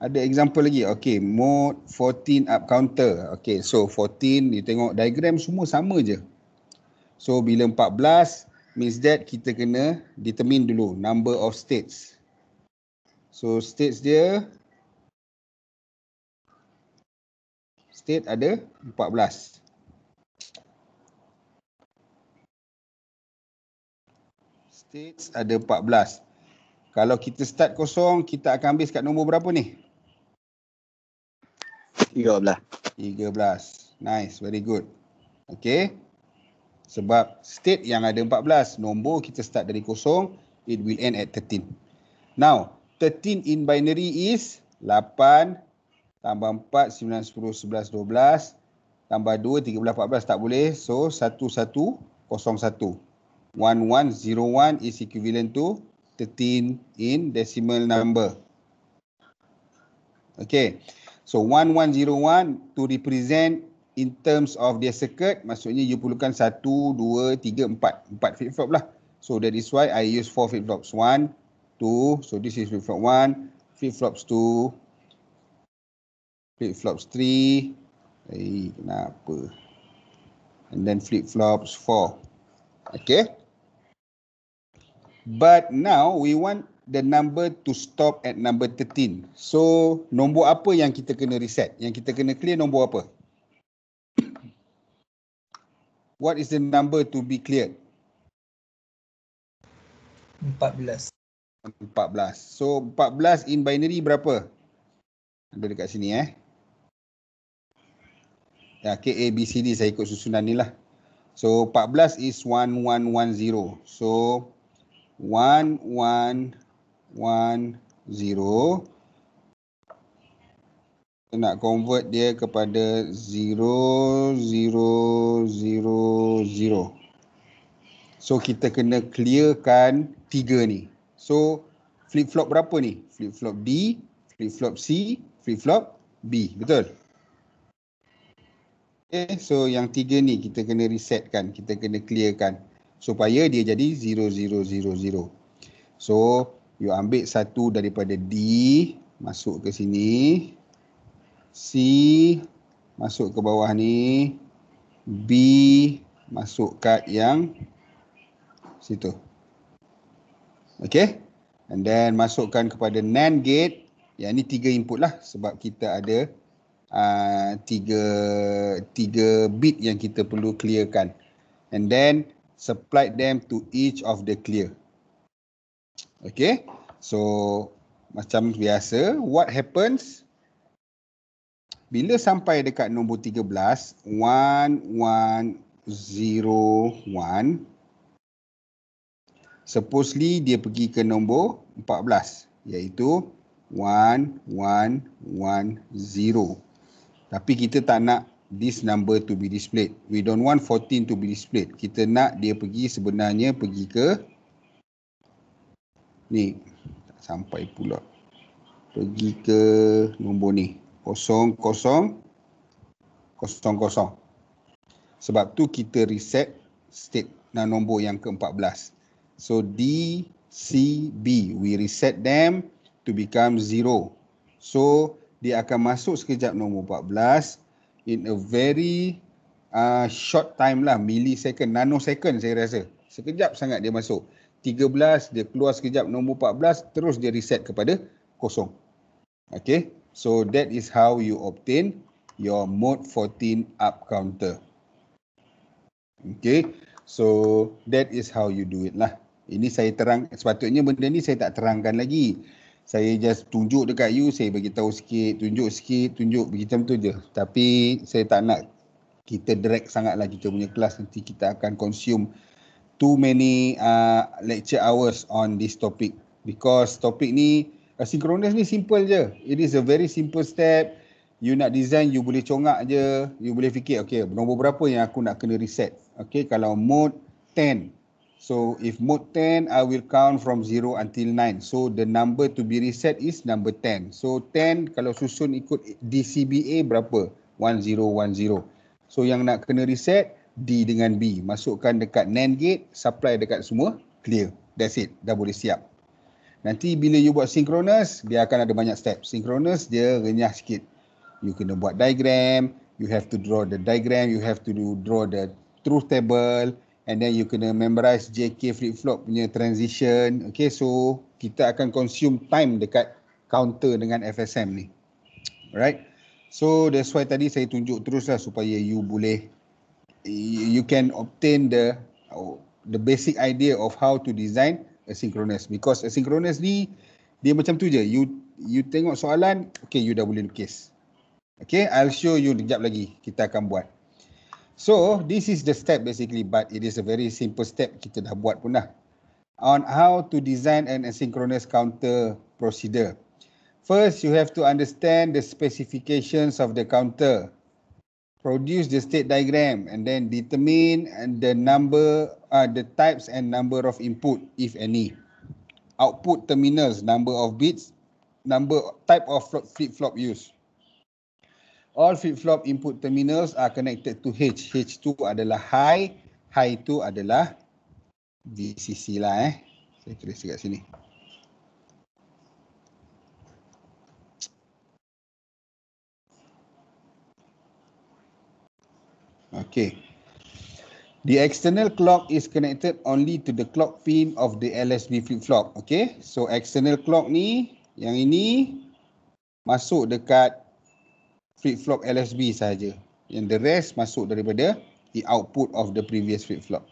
Ada example lagi. Okay, mode 14 up counter. Okay, so 14 you tengok diagram semua sama je. Uh, So bila 14 means that kita kena determine dulu number of states. So states dia state ada 14. States ada 14. Kalau kita start kosong, kita akan habis kat nombor berapa ni? 13. 13. Nice, very good. Okay sebab state yang ada 14 nombor kita start dari kosong it will end at 13 now 13 in binary is 8 tambah 4 9 10 11 12 tambah 2 13 14 tak boleh so 1101 1101 1, is equivalent to 13 in decimal number Okay, so 1101 to represent in terms of their circuit maksudnya you perlukan 1 2 3 4 4 flip flop lah so that is why i use 4 flip flops 1 2 so this is flip flop 1 flip flops 2 flip flops 3 eh kenapa and then flip flops 4 okay but now we want the number to stop at number 13 so nombor apa yang kita kena reset yang kita kena clear nombor apa 13 What is the number to be cleared? 14. 14. So 14 in binary berapa? Ada dekat sini eh. Ya, K, A, B, C, D saya ikut susunan ni lah. So 14 is 1110. So 1110 kita nak convert dia kepada 0000. So kita kena clearkan tiga ni. So flip flop berapa ni? Flip flop D, flip flop C, flip flop B. Betul? Okay, so yang tiga ni kita kena resetkan, kita kena clearkan supaya dia jadi 0000. So you ambil satu daripada D masuk ke sini C masuk ke bawah ni. B masuk kad yang situ. Okay. And then masukkan kepada NAND gate. Yang ni tiga input lah sebab kita ada uh, tiga, tiga bit yang kita perlu clearkan. And then supply them to each of the clear. Okay. So macam biasa, what happens bila sampai dekat nombor 13, 1101, 1, supposedly dia pergi ke nombor 14 iaitu 1110. Tapi kita tak nak this number to be displayed. We don't want 14 to be displayed. Kita nak dia pergi sebenarnya pergi ke ni. sampai pula. Pergi ke nombor ni kosong kosong kosong kosong. Sebab tu kita reset state dan nombor yang ke-14. So D, C, B, we reset them to become zero. So dia akan masuk sekejap nombor 14 in a very uh, short time lah, millisecond, nanosecond saya rasa. Sekejap sangat dia masuk. 13, dia keluar sekejap nombor 14, terus dia reset kepada kosong. Okay. So that is how you obtain your mode 14 up counter. Okay, so that is how you do it lah. Ini saya terang, sepatutnya benda ni saya tak terangkan lagi. Saya just tunjuk dekat you, saya bagi tahu sikit, tunjuk sikit, tunjuk begitu macam tu je. Tapi saya tak nak kita drag sangatlah kita punya kelas nanti kita akan consume too many uh, lecture hours on this topic. Because topik ni Asynchronous ni simple je. It is a very simple step. You nak design, you boleh congak je. You boleh fikir, okay, nombor berapa yang aku nak kena reset. Okay, kalau mode 10. So, if mode 10, I will count from 0 until 9. So, the number to be reset is number 10. So, 10 kalau susun ikut DCBA berapa? 1010. So, yang nak kena reset, D dengan B. Masukkan dekat NAND gate, supply dekat semua, clear. That's it, dah boleh siap. Nanti bila you buat synchronous, dia akan ada banyak step. Synchronous dia renyah sikit. You kena buat diagram, you have to draw the diagram, you have to do, draw the truth table and then you kena memorize JK flip flop punya transition. Okay, so kita akan consume time dekat counter dengan FSM ni. Alright. So that's why tadi saya tunjuk teruslah supaya you boleh you can obtain the the basic idea of how to design asynchronous eh, because asynchronous eh, ni dia macam tu je you you tengok soalan okay you dah boleh lukis okay I'll show you kejap lagi kita akan buat so this is the step basically but it is a very simple step kita dah buat pun dah on how to design an asynchronous counter procedure first you have to understand the specifications of the counter produce the state diagram and then determine and the number, uh, the types and number of input, if any. Output terminals, number of bits, number type of flip-flop use. All flip-flop input terminals are connected to H. H2 adalah high, high 2 adalah VCC lah eh. Saya tulis kat sini. Okay. The external clock is connected only to the clock pin of the LSB flip-flop. Okay. So external clock ni, yang ini masuk dekat flip-flop LSB saja. Yang the rest masuk daripada the output of the previous flip-flop.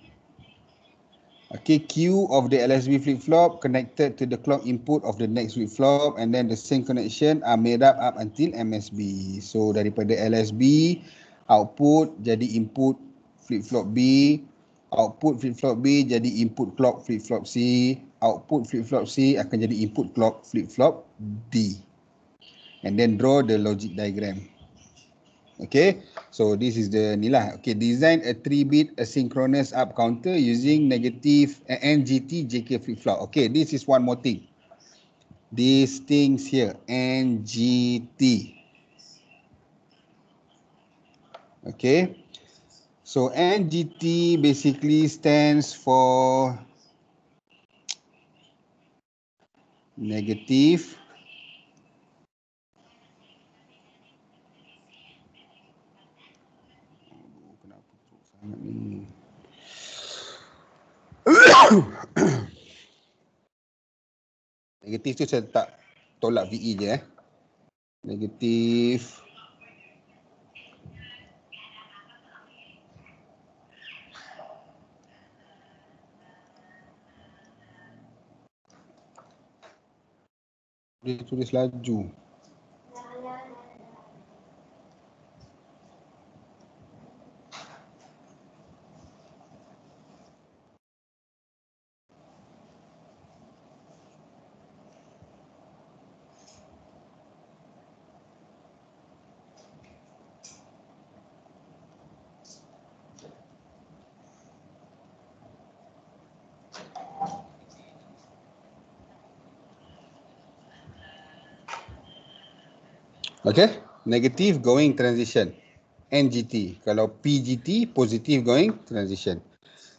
Okay, Q of the LSB flip-flop connected to the clock input of the next flip-flop and then the same connection are made up up until MSB. So, daripada LSB output jadi input flip flop B, output flip flop B jadi input clock flip flop C, output flip flop C akan jadi input clock flip flop D. And then draw the logic diagram. Okay, so this is the ni lah. Okay, design a 3-bit asynchronous up counter using negative NGT JK flip-flop. Okay, this is one more thing. These things here, NGT. Okay. So NGT basically stands for negative negatif tu saya tak tolak VE je eh. negative boleh tulis laju. Okay. Negative going transition. NGT. Kalau PGT, positive going transition.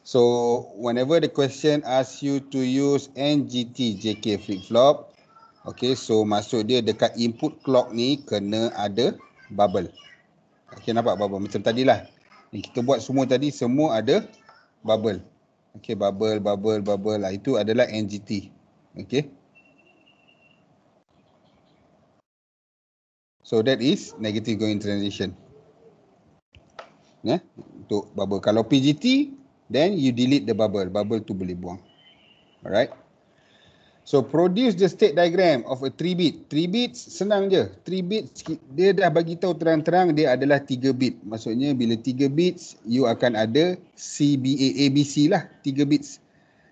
So, whenever the question asks you to use NGT JK flip-flop, okay, so maksud dia dekat input clock ni kena ada bubble. Okay, nampak bubble? Macam tadilah. Yang kita buat semua tadi, semua ada bubble. Okay, bubble, bubble, bubble. lah. Itu adalah NGT. Okay. So that is negative going transition. Yeah, untuk bubble. Kalau PGT, then you delete the bubble. Bubble tu boleh buang. Alright. So produce the state diagram of a 3 bit. 3 bits senang je. 3 bits dia dah bagi tahu terang-terang dia adalah 3 bit. Maksudnya bila 3 bits you akan ada CBA ABC lah 3 bits.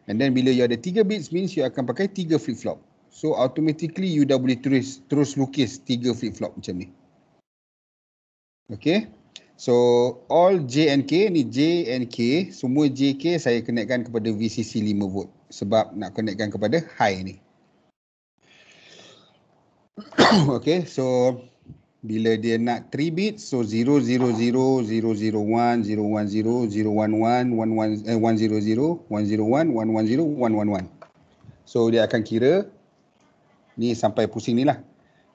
And then bila you ada 3 bits means you akan pakai 3 flip flop. So automatically you dah boleh terus terus lukis tiga flip flop macam ni. Okay. So all J and K ni J and K semua J K saya kenaikan kepada VCC 5 volt sebab nak kenaikan kepada high ni. okay so bila dia nak 3 bit so 000001010101110110101110111 eh, so dia akan kira ni sampai pusing ni lah.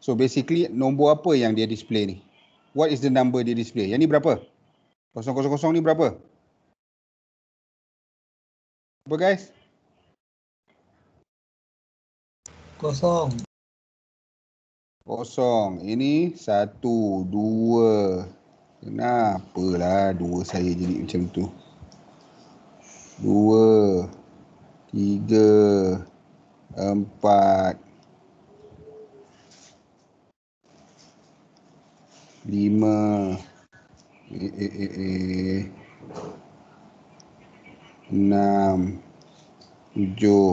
So basically nombor apa yang dia display ni? What is the number dia display? Yang ni berapa? 000 ni berapa? Apa guys? Kosong. Kosong. Ini satu, dua. Kenapa lah dua saya jadi macam tu. Dua. Tiga. Empat. lima eh, eh, eh, eh, enam tujuh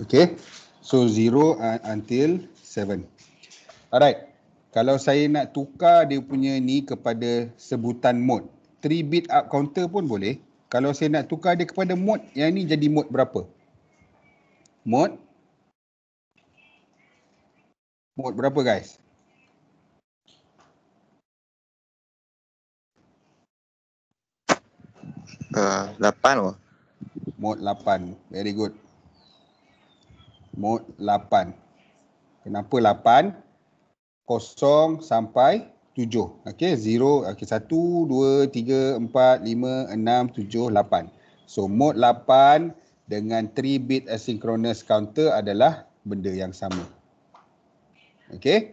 okay so zero until seven alright kalau saya nak tukar dia punya ni kepada sebutan mode three bit up counter pun boleh kalau saya nak tukar dia kepada mode yang ni jadi mode berapa mode mode berapa guys Eh, lapan uh, Mod lapan, very good Mod lapan Kenapa lapan? Kosong sampai tujuh Okay, zero, okay, satu, dua, tiga, empat, lima, enam, tujuh, lapan So mod lapan dengan 3-bit asynchronous counter adalah benda yang sama Okay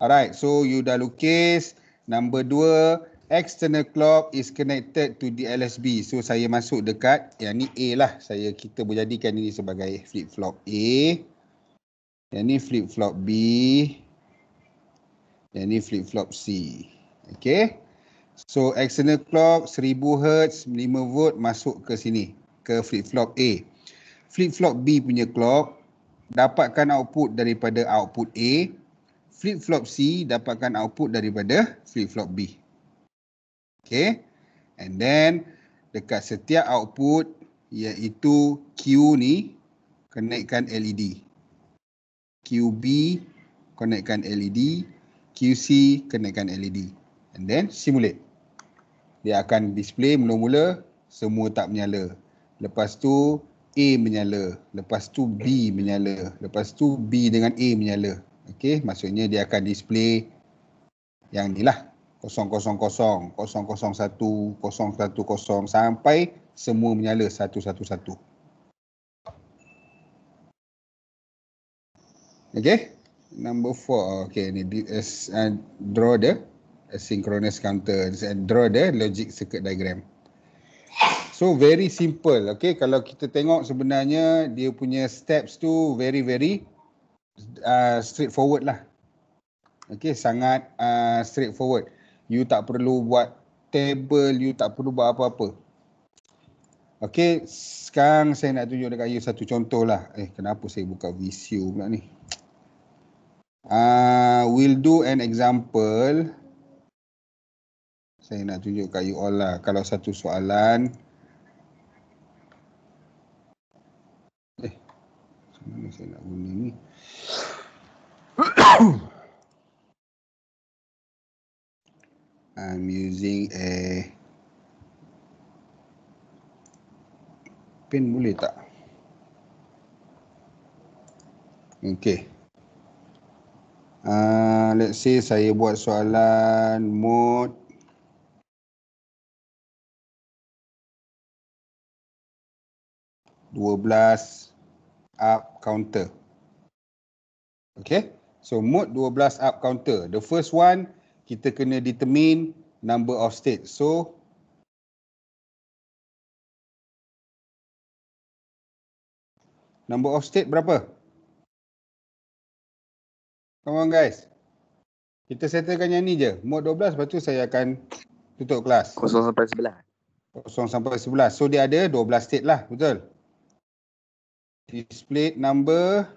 Alright, so you dah lukis Number 2 external clock is connected to the LSB. So saya masuk dekat yang ni A lah. Saya kita jadikan ini sebagai flip flop A. Yang ni flip flop B. Yang ni flip flop C. Okay. So external clock 1000 Hz 5 volt masuk ke sini ke flip flop A. Flip flop B punya clock dapatkan output daripada output A. Flip flop C dapatkan output daripada flip flop B. Okay. And then dekat setiap output iaitu Q ni konekkan LED. QB konekkan LED. QC konekkan LED. And then simulate. Dia akan display mula-mula semua tak menyala. Lepas tu A menyala. Lepas tu B menyala. Lepas tu B dengan A menyala. Okay maksudnya dia akan display yang ni lah. 000001010 sampai semua menyala 111. Okay, number four. Okay, ni uh, draw the asynchronous counter. Eh, draw the logic circuit diagram. So, very simple. Okay, kalau kita tengok sebenarnya dia punya steps tu very, very uh, straightforward lah. Okay, sangat uh, straightforward. forward. You tak perlu buat table, you tak perlu buat apa-apa. Okay, sekarang saya nak tunjuk dekat you satu contoh lah. Eh, kenapa saya buka VCU pula ni? Uh, we'll do an example. Saya nak tunjuk kat you all lah. Kalau satu soalan. Eh, macam mana saya nak bunyi ni? I'm uh, using a eh, pen boleh tak? Okay. Uh, let's say saya buat soalan mode. Dua belas up counter. Okay. So mode dua belas up counter. The first one kita kena determine number of state. So number of state berapa? Come on guys. Kita settlekan yang ni je. Mod 12 lepas tu saya akan tutup kelas. 0 sampai 11. 0 sampai 11. So dia ada 12 state lah. Betul? Display number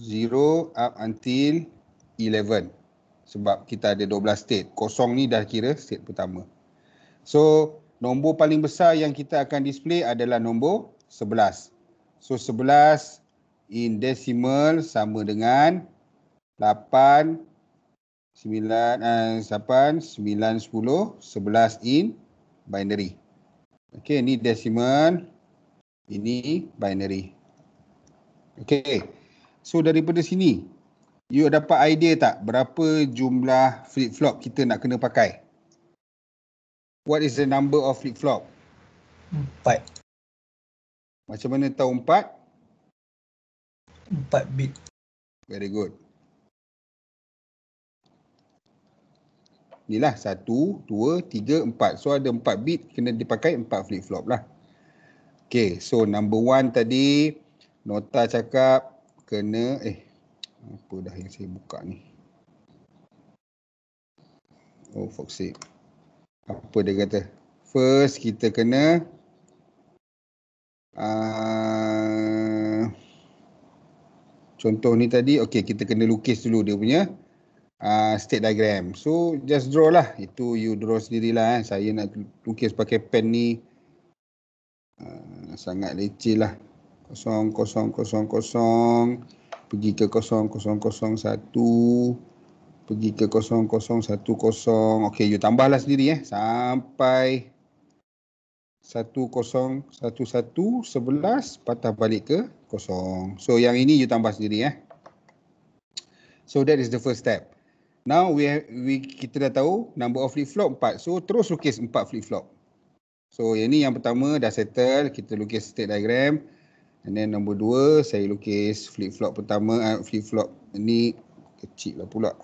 0 up until 11 sebab kita ada 12 state. Kosong ni dah kira state pertama. So nombor paling besar yang kita akan display adalah nombor 11. So 11 in decimal sama dengan 8 9 eh, 8 9 10 11 in binary. okay ni decimal ini binary. okay So daripada sini, you dapat idea tak berapa jumlah flip-flop kita nak kena pakai? What is the number of flip-flop? Empat. Macam mana tahu empat? Empat bit. Very good. Inilah satu, dua, tiga, empat. So ada empat bit kena dipakai empat flip-flop lah. Okay, so number one tadi nota cakap kena eh apa dah yang saya buka ni oh foxy apa dia kata first kita kena uh, contoh ni tadi okey kita kena lukis dulu dia punya uh, state diagram so just draw lah itu you draw sendirilah eh. saya nak lukis pakai pen ni uh, sangat leceh lah 0000 pergi ke 0001 pergi ke 0010 okey you tambahlah sendiri eh sampai 1011 patah balik ke kosong. so yang ini you tambah sendiri eh so that is the first step now we have, we kita dah tahu number of flip flop 4 so terus lukis 4 flip flop so yang ni yang pertama dah settle kita lukis state diagram And then nombor dua, saya lukis flip-flop pertama. Ah, flip-flop ni kecil lah pula.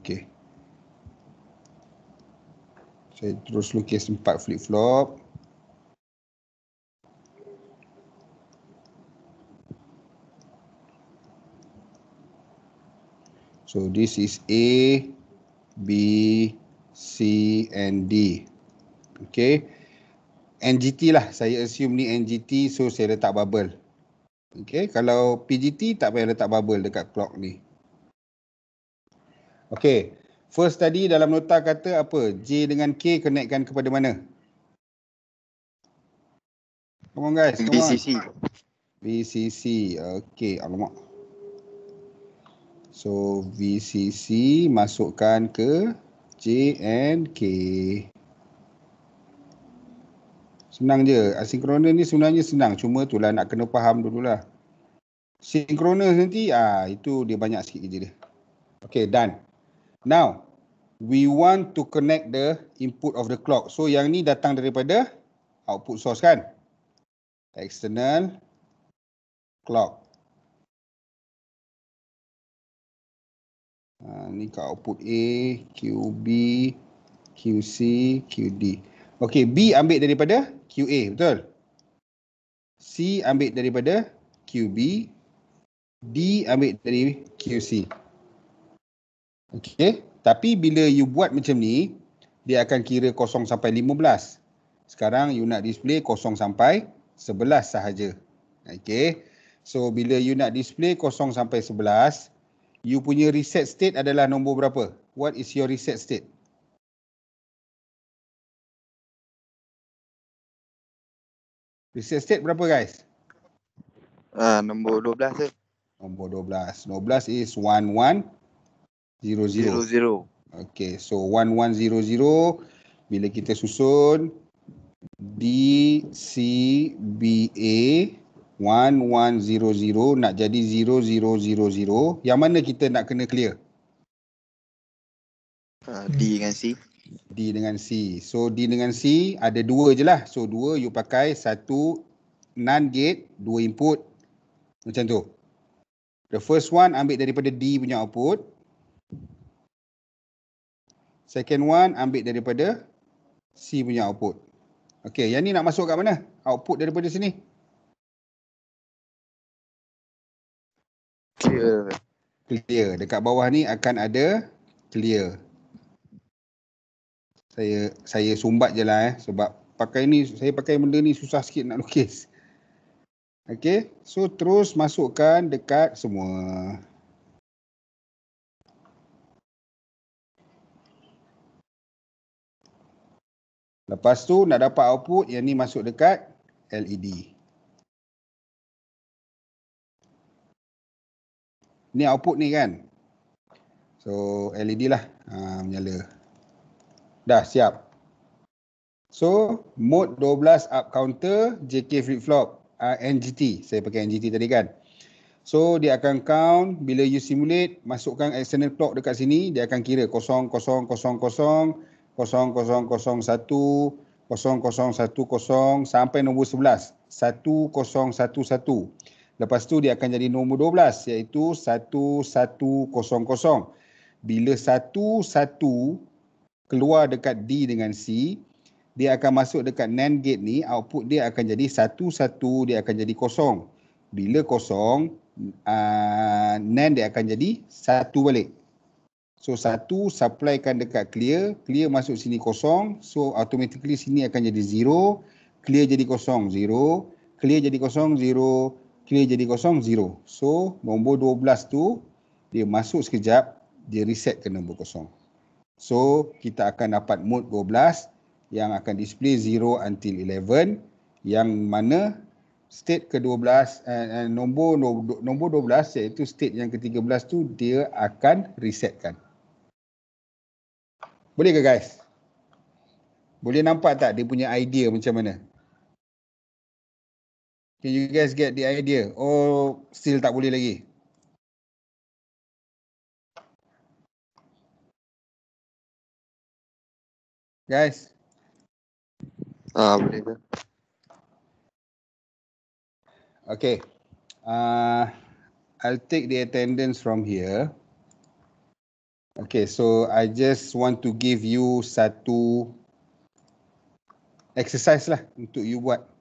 Okay. Saya terus lukis empat flip-flop. So this is A, B, C. C and D. Okay. NGT lah. Saya assume ni NGT so saya letak bubble. Okay. Kalau PGT tak payah letak bubble dekat clock ni. Okay. First tadi dalam nota kata apa? J dengan K kenaikan kepada mana? Come on guys. Come BCC. BCC. Okay. Alamak. So VCC masukkan ke J and K. Senang je. Asinkronus ni sebenarnya senang. Cuma tu lah nak kena faham dulu lah. Synchronous nanti, ah itu dia banyak sikit je. dia. Okay, done. Now, we want to connect the input of the clock. So, yang ni datang daripada output source kan? External clock. Ha, ni kat output A, QB, QC, QD. Okey, B ambil daripada QA, betul? C ambil daripada QB. D ambil dari QC. Okey, tapi bila you buat macam ni, dia akan kira 0 sampai 15. Sekarang you nak display 0 sampai 11 sahaja. Okey. So bila you nak display 0 sampai 11, you punya reset state adalah nombor berapa? What is your reset state? Reset state berapa guys? Ah uh, nombor 12 eh. Nombor 12. 12 is 1100. Okay, so 1100 bila kita susun D C B A 1100 nak jadi 0000 yang mana kita nak kena clear uh, D dengan C D dengan C so D dengan C ada dua je lah so dua you pakai satu NAND gate dua input macam tu the first one ambil daripada D punya output second one ambil daripada C punya output okay yang ni nak masuk kat mana output daripada sini clear. Clear. Dekat bawah ni akan ada clear. Saya saya sumbat je lah eh. Sebab pakai ni, saya pakai benda ni susah sikit nak lukis. Okay. So terus masukkan dekat semua. Lepas tu nak dapat output yang ni masuk dekat LED. LED. ni output ni kan. So LED lah ha, menyala. Dah siap. So mode 12 up counter JK flip flop uh, ah, NGT. Saya pakai NGT tadi kan. So dia akan count bila you simulate masukkan external clock dekat sini dia akan kira 0000 0001 0010 sampai nombor 11 1011 Lepas tu dia akan jadi nombor 12 iaitu 1100. Bila 11 keluar dekat D dengan C, dia akan masuk dekat NAND gate ni, output dia akan jadi 11 dia akan jadi kosong. Bila kosong, uh, NAND dia akan jadi 1 balik. So 1 supplykan dekat clear, clear masuk sini kosong, so automatically sini akan jadi 0, clear jadi kosong 0, clear jadi kosong 0, clear jadi kosong, zero. So nombor 12 tu dia masuk sekejap, dia reset ke nombor kosong. So kita akan dapat mode 12 yang akan display zero until 11 yang mana state ke-12 eh, eh, nombor nombor 12 iaitu state yang ke-13 tu dia akan resetkan. Boleh ke guys? Boleh nampak tak dia punya idea macam mana? Can you guys get the idea? Oh, still tak boleh lagi? Guys? Ah, uh, boleh Okay. Uh, I'll take the attendance from here. Okay, so I just want to give you satu exercise lah untuk you buat.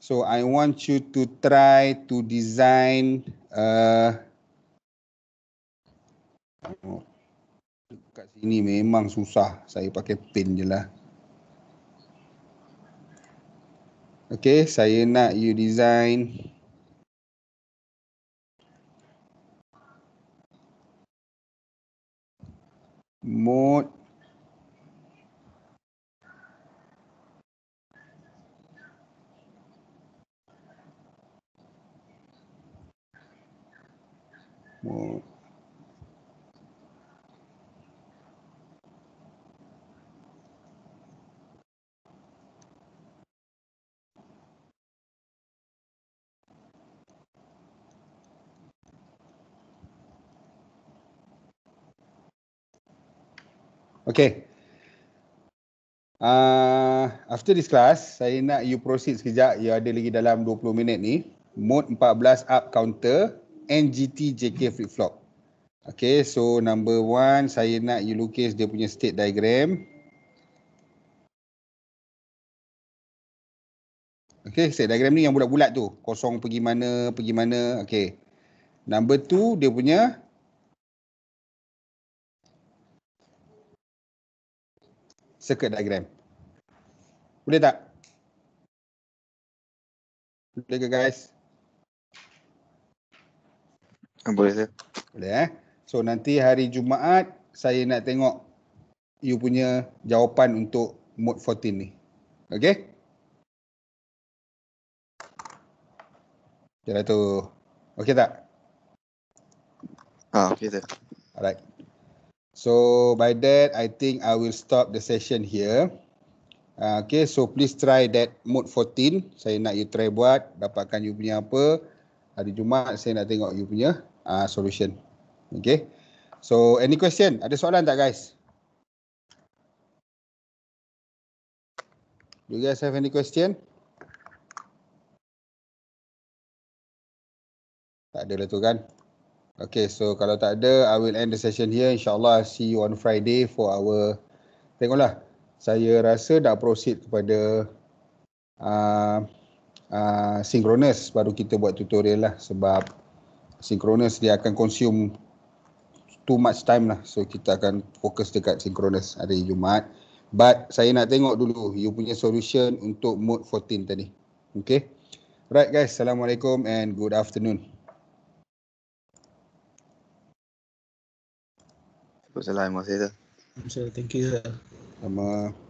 So I want you to try to design uh, oh, dekat sini memang susah. Saya pakai pin je lah. Okay, saya nak you design mode Okay. Uh, after this class, saya nak you proceed sekejap. You ada lagi dalam 20 minit ni. Mode 14 up counter. NGT JK flip flop. Okay, so number one, saya nak you lukis dia punya state diagram. Okay, state diagram ni yang bulat-bulat tu. Kosong pergi mana, pergi mana. Okay. Number two, dia punya. Circuit diagram. Boleh tak? Boleh ke guys? Boleh saya. Boleh eh. So nanti hari Jumaat saya nak tengok you punya jawapan untuk mode 14 ni. Okay. Jalan tu. Okay tak? Ah, okay tak. Alright. So by that, I think I will stop the session here. Ah, okay, so please try that mode 14. Saya nak you try buat, dapatkan you punya apa. Hari Jumaat saya nak tengok you punya uh, solution. Okay. So any question? Ada soalan tak guys? Do you guys have any question? Tak ada lah tu kan? Okay, so kalau tak ada, I will end the session here. InsyaAllah, see you on Friday for our... Tengoklah, saya rasa dah proceed kepada uh, uh, synchronous baru kita buat tutorial lah sebab synchronous dia akan consume too much time lah. So kita akan fokus dekat synchronous hari Jumaat. But saya nak tengok dulu you punya solution untuk mode 14 tadi. Okay. Right guys. Assalamualaikum and good afternoon. Assalamualaikum. Thank you. Sama.